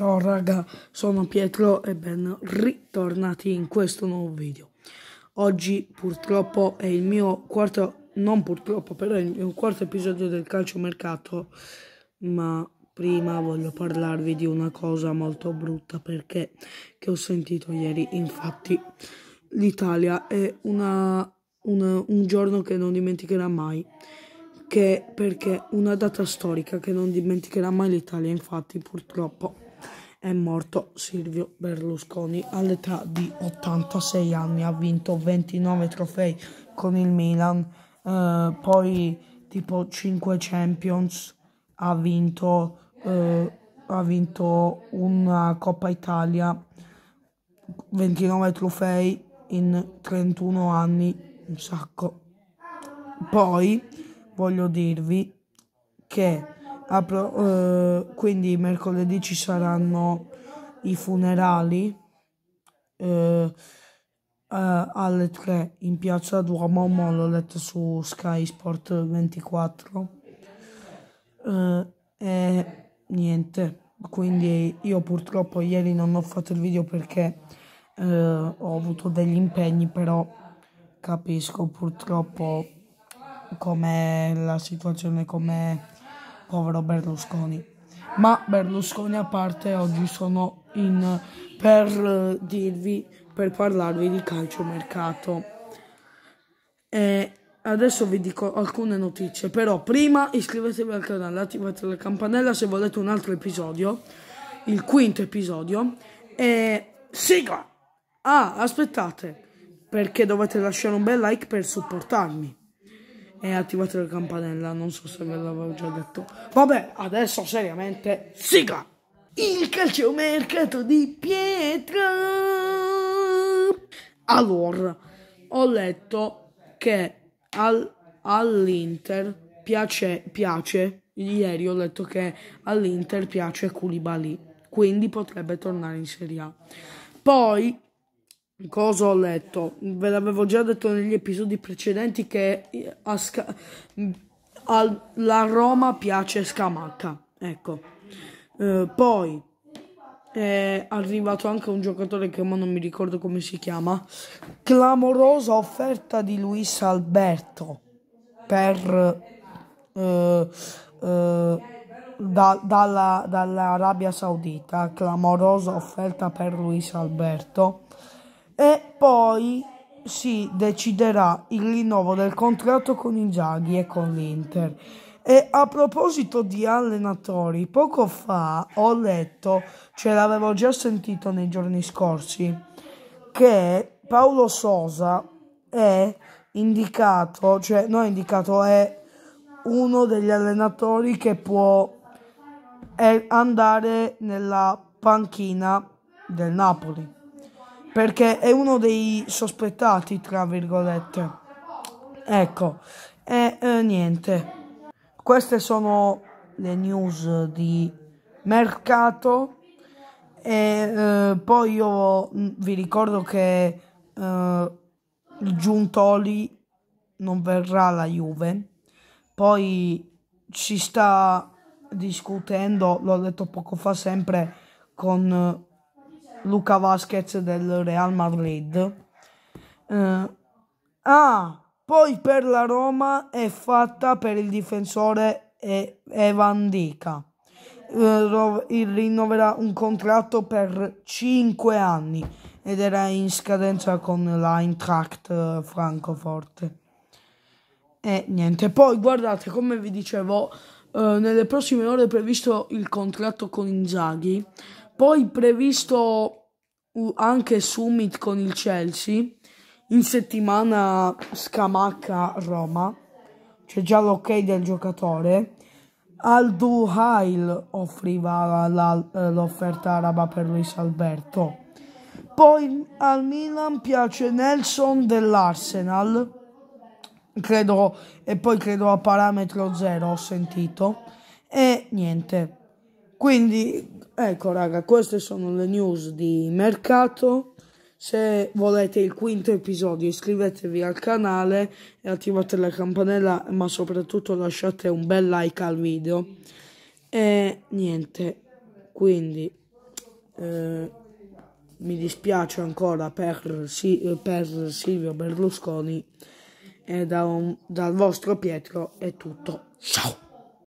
Ciao raga, sono Pietro e ben ritornati in questo nuovo video. Oggi purtroppo è il mio quarto, non purtroppo, però è il mio quarto episodio del calciomercato, ma prima voglio parlarvi di una cosa molto brutta perché che ho sentito ieri, infatti l'Italia è una, una, un giorno che non dimenticherà mai che perché una data storica che non dimenticherà mai l'Italia, infatti purtroppo è morto Silvio Berlusconi all'età di 86 anni, ha vinto 29 trofei con il Milan, eh, poi tipo 5 Champions, ha vinto, eh, ha vinto una Coppa Italia, 29 trofei in 31 anni, un sacco. Poi voglio dirvi che Apro, eh, quindi mercoledì ci saranno i funerali eh, eh alle 3 in piazza Duomo, l'ho letto su Sky Sport 24. Eh, e niente, quindi io purtroppo ieri non ho fatto il video perché eh, ho avuto degli impegni, però capisco purtroppo com'è la situazione, com'è povero Berlusconi. Ma Berlusconi a parte oggi sono in per dirvi, per parlarvi di calciomercato. E adesso vi dico alcune notizie, però prima iscrivetevi al canale, attivate la campanella se volete un altro episodio, il quinto episodio. E sigla! Ah, aspettate, perché dovete lasciare un bel like per supportarmi e attivate la campanella, non so se ve l'avevo già detto. Vabbè, adesso seriamente, sigla! Il calciomercato di Pietro! Allora, ho letto che al, all'Inter piace, piace, ieri ho letto che all'Inter piace Koulibaly, quindi potrebbe tornare in Serie A. Poi Cosa ho letto? Ve l'avevo già detto negli episodi precedenti che eh, Sca... Mm, alla Roma piace Scamacca. Ecco. Eh, poi è arrivato anche un giocatore che ma non mi ricordo come si chiama. Clamorosa offerta di Luis Alberto per eh, eh, da, dalla, dall'Arabia Saudita. Clamorosa offerta per Luis Alberto. E poi si deciderà il rinnovo del contratto con Inzaghi e con l'Inter. E a proposito di allenatori, poco fa ho letto, ce l'avevo già sentito nei giorni scorsi, che Paolo Sosa è indicato, cioè non è indicato, è uno degli allenatori che può eh, andare nella panchina del Napoli perché è uno dei sospettati, tra virgolette. Ecco, e eh, niente. Queste sono le news di mercato e eh, poi io vi ricordo che eh, Giuntoli non verrà alla Juve. Poi ci sta discutendo, l'ho detto poco fa sempre con Luca Vasquez del Real Madrid. Eh, ah, poi per la Roma è fatta per il difensore Evan Dica. Eh, rinnoverà un contratto per 5 anni ed era in scadenza con l'Eintracht eh, Francoforte. E niente, poi guardate come vi dicevo, eh, nelle prossime ore è previsto il contratto con Inzaghi poi previsto anche summit con il Chelsea, in settimana Scamacca Roma, c'è già l'ok del giocatore. Al Duhail offriva l'offerta araba per Luis Alberto. Poi al Milan piace Nelson dell'Arsenal, credo, e poi credo a parametro zero ho sentito. E niente. Quindi Ecco raga, queste sono le news di mercato. Se volete il quinto episodio iscrivetevi al canale e attivate la campanella, ma soprattutto lasciate un bel like al video. E niente, quindi eh, mi dispiace ancora per, per Silvio Berlusconi e da un, dal vostro Pietro è tutto. Ciao!